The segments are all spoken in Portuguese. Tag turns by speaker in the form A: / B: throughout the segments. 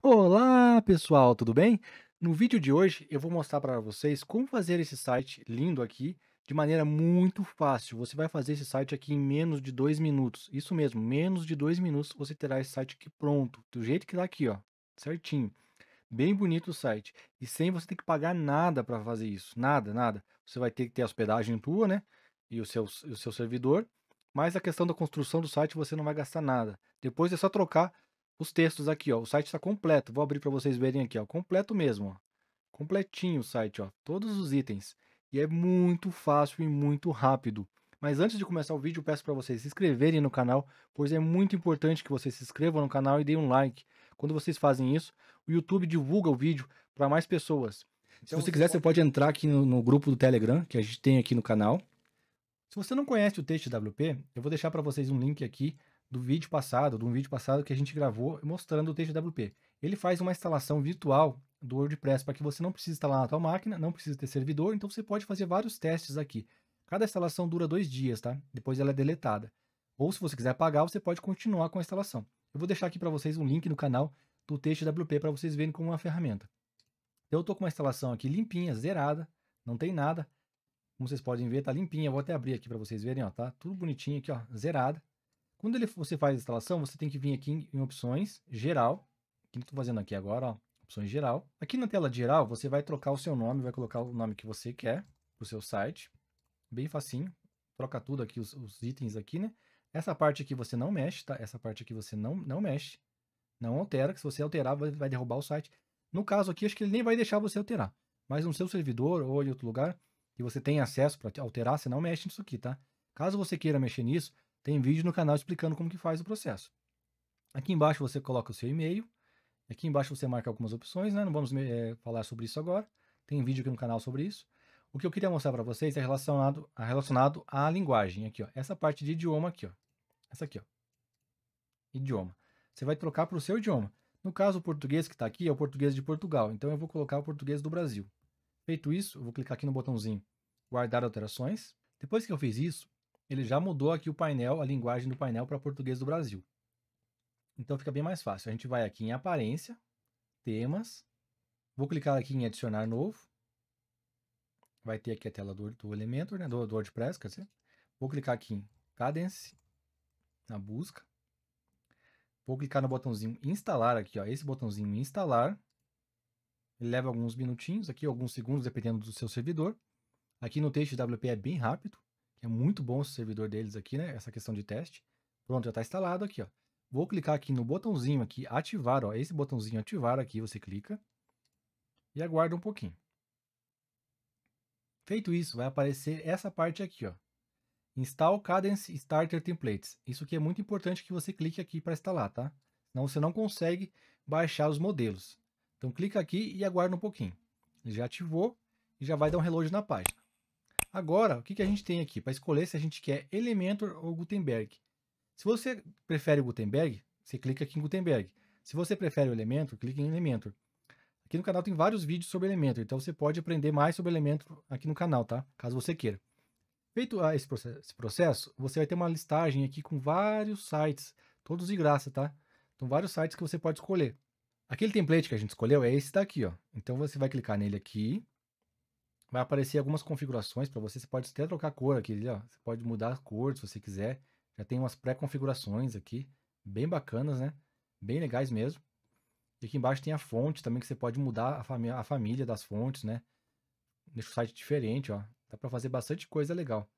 A: Olá pessoal, tudo bem? No vídeo de hoje eu vou mostrar para vocês como fazer esse site lindo aqui de maneira muito fácil. Você vai fazer esse site aqui em menos de dois minutos. Isso mesmo, menos de dois minutos você terá esse site aqui pronto, do jeito que está aqui, ó, certinho. Bem bonito o site. E sem você ter que pagar nada para fazer isso, nada, nada. Você vai ter que ter a hospedagem tua, né? E o seu, o seu servidor. Mas a questão da construção do site você não vai gastar nada. Depois é só trocar os textos aqui, ó. O site está completo. Vou abrir para vocês verem aqui, ó. Completo mesmo, ó. Completinho o site, ó. Todos os itens. E é muito fácil e muito rápido. Mas antes de começar o vídeo, peço para vocês se inscreverem no canal, pois é muito importante que vocês se inscrevam no canal e deem um like. Quando vocês fazem isso, o YouTube divulga o vídeo para mais pessoas. Então, se você quiser, você pode entrar aqui no, no grupo do Telegram, que a gente tem aqui no canal. Se você não conhece o TextWP, eu vou deixar para vocês um link aqui do vídeo passado, de um vídeo passado que a gente gravou mostrando o TGWP. Ele faz uma instalação virtual do WordPress para que você não precise instalar na sua máquina, não precisa ter servidor, então você pode fazer vários testes aqui. Cada instalação dura dois dias, tá? Depois ela é deletada. Ou se você quiser pagar, você pode continuar com a instalação. Eu vou deixar aqui para vocês um link no canal do TXWP para vocês verem como uma é ferramenta. Então, eu estou com uma instalação aqui limpinha, zerada, não tem nada. Como vocês podem ver, tá limpinha. vou até abrir aqui para vocês verem, ó, tá tudo bonitinho aqui, ó, zerada. Quando ele, você faz a instalação, você tem que vir aqui em, em opções, geral, que eu estou fazendo aqui agora, ó, opções geral. Aqui na tela geral, você vai trocar o seu nome, vai colocar o nome que você quer para o seu site, bem facinho, troca tudo aqui, os, os, itens aqui, né? Essa parte aqui você não mexe, tá? Essa parte aqui você não, não mexe, não altera, que se você alterar, vai, vai derrubar o site. No caso aqui, acho que ele nem vai deixar você alterar, mas no seu servidor ou em outro lugar, que você tem acesso para alterar, você não mexe nisso aqui, tá? Caso você queira mexer nisso, tem vídeo no canal explicando como que faz o processo. Aqui embaixo você coloca o seu e-mail. Aqui embaixo você marca algumas opções, né? Não vamos é, falar sobre isso agora. Tem vídeo aqui no canal sobre isso. O que eu queria mostrar para vocês é relacionado, relacionado à linguagem. Aqui, ó. Essa parte de idioma aqui, ó. Essa aqui, ó. Idioma. Você vai trocar para o seu idioma. No caso, o português que está aqui é o português de Portugal. Então, eu vou colocar o português do Brasil. Feito isso, eu vou clicar aqui no botãozinho guardar alterações. Depois que eu fiz isso, ele já mudou aqui o painel, a linguagem do painel para português do Brasil. Então fica bem mais fácil. A gente vai aqui em aparência, temas, vou clicar aqui em adicionar novo. Vai ter aqui a tela do, do Elementor, né, do, do WordPress, quer dizer. Vou clicar aqui em Cadence, na busca. Vou clicar no botãozinho instalar aqui, ó, esse botãozinho instalar. Ele leva alguns minutinhos aqui, alguns segundos, dependendo do seu servidor. Aqui no WP é bem rápido que é muito bom o servidor deles aqui, né? Essa questão de teste. Pronto, já está instalado aqui, ó. Vou clicar aqui no botãozinho aqui, ativar, ó. Esse botãozinho ativar aqui, você clica e aguarda um pouquinho. Feito isso, vai aparecer essa parte aqui, ó. Install Cadence Starter Templates. Isso aqui é muito importante que você clique aqui para instalar, tá? Senão você não consegue baixar os modelos. Então clica aqui e aguarda um pouquinho. Já ativou e já vai dar um reload na página. Agora, o que, que a gente tem aqui para escolher se a gente quer Elementor ou Gutenberg? Se você prefere o Gutenberg, você clica aqui em Gutenberg. Se você prefere o Elementor, clique em Elementor. Aqui no canal tem vários vídeos sobre Elementor, então você pode aprender mais sobre Elementor aqui no canal, tá? Caso você queira. Feito ah, esse processo, você vai ter uma listagem aqui com vários sites, todos de graça, tá? Então, vários sites que você pode escolher. Aquele template que a gente escolheu é esse daqui, ó. Então, você vai clicar nele aqui, vai aparecer algumas configurações para você. Você pode até trocar a cor aqui, ó. Você pode mudar a cor se você quiser. Já tem umas pré-configurações aqui, bem bacanas, né? Bem legais mesmo. E aqui embaixo tem a fonte também, que você pode mudar a, famí a família das fontes, né? Deixa o site diferente, ó. Dá para fazer bastante coisa legal.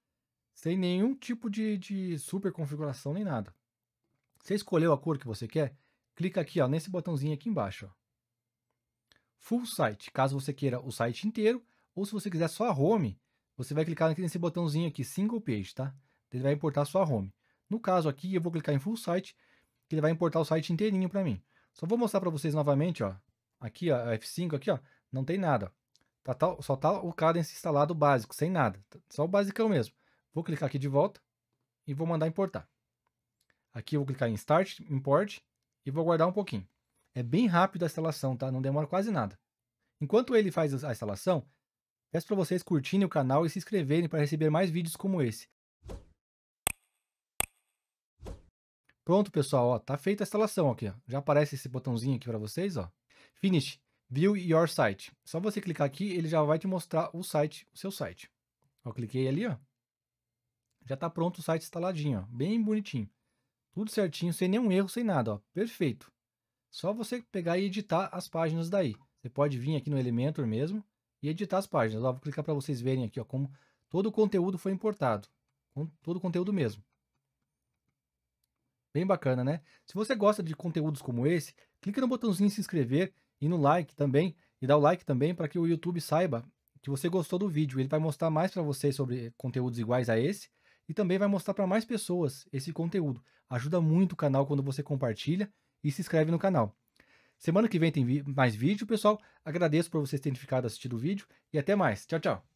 A: Sem nenhum tipo de, de super configuração nem nada. Você escolheu a cor que você quer? Clica aqui, ó, nesse botãozinho aqui embaixo, ó. Full Site, caso você queira o site inteiro ou se você quiser só a home, você vai clicar nesse botãozinho aqui, single page, tá? Ele vai importar só a home. No caso aqui, eu vou clicar em full site, que ele vai importar o site inteirinho para mim. Só vou mostrar para vocês novamente, ó. Aqui, ó, F5 aqui, ó, não tem nada. Tá, tá, só tá o Cadence instalado básico, sem nada. Tá, só o basicão mesmo. Vou clicar aqui de volta e vou mandar importar. Aqui eu vou clicar em Start, Import e vou aguardar um pouquinho. É bem rápido a instalação, tá? Não demora quase nada. Enquanto ele faz a instalação, Peço para vocês curtirem o canal e se inscreverem para receber mais vídeos como esse. Pronto, pessoal, ó, tá feita a instalação aqui, ó. Já aparece esse botãozinho aqui para vocês, ó. Finish, View Your Site. Só você clicar aqui, ele já vai te mostrar o site, o seu site. Eu cliquei ali, ó. Já tá pronto o site instaladinho, ó. Bem bonitinho. Tudo certinho, sem nenhum erro, sem nada, ó. Perfeito. Só você pegar e editar as páginas daí. Você pode vir aqui no Elementor mesmo e editar as páginas. Ó, vou clicar para vocês verem aqui ó, como todo o conteúdo foi importado. Todo o conteúdo mesmo. Bem bacana, né? Se você gosta de conteúdos como esse, clique no botãozinho se inscrever e no like também. E dá o like também para que o YouTube saiba que você gostou do vídeo. Ele vai mostrar mais para vocês sobre conteúdos iguais a esse e também vai mostrar para mais pessoas esse conteúdo. Ajuda muito o canal quando você compartilha e se inscreve no canal. Semana que vem tem mais vídeo, pessoal. Agradeço por vocês terem ficado assistindo o vídeo e até mais. Tchau, tchau.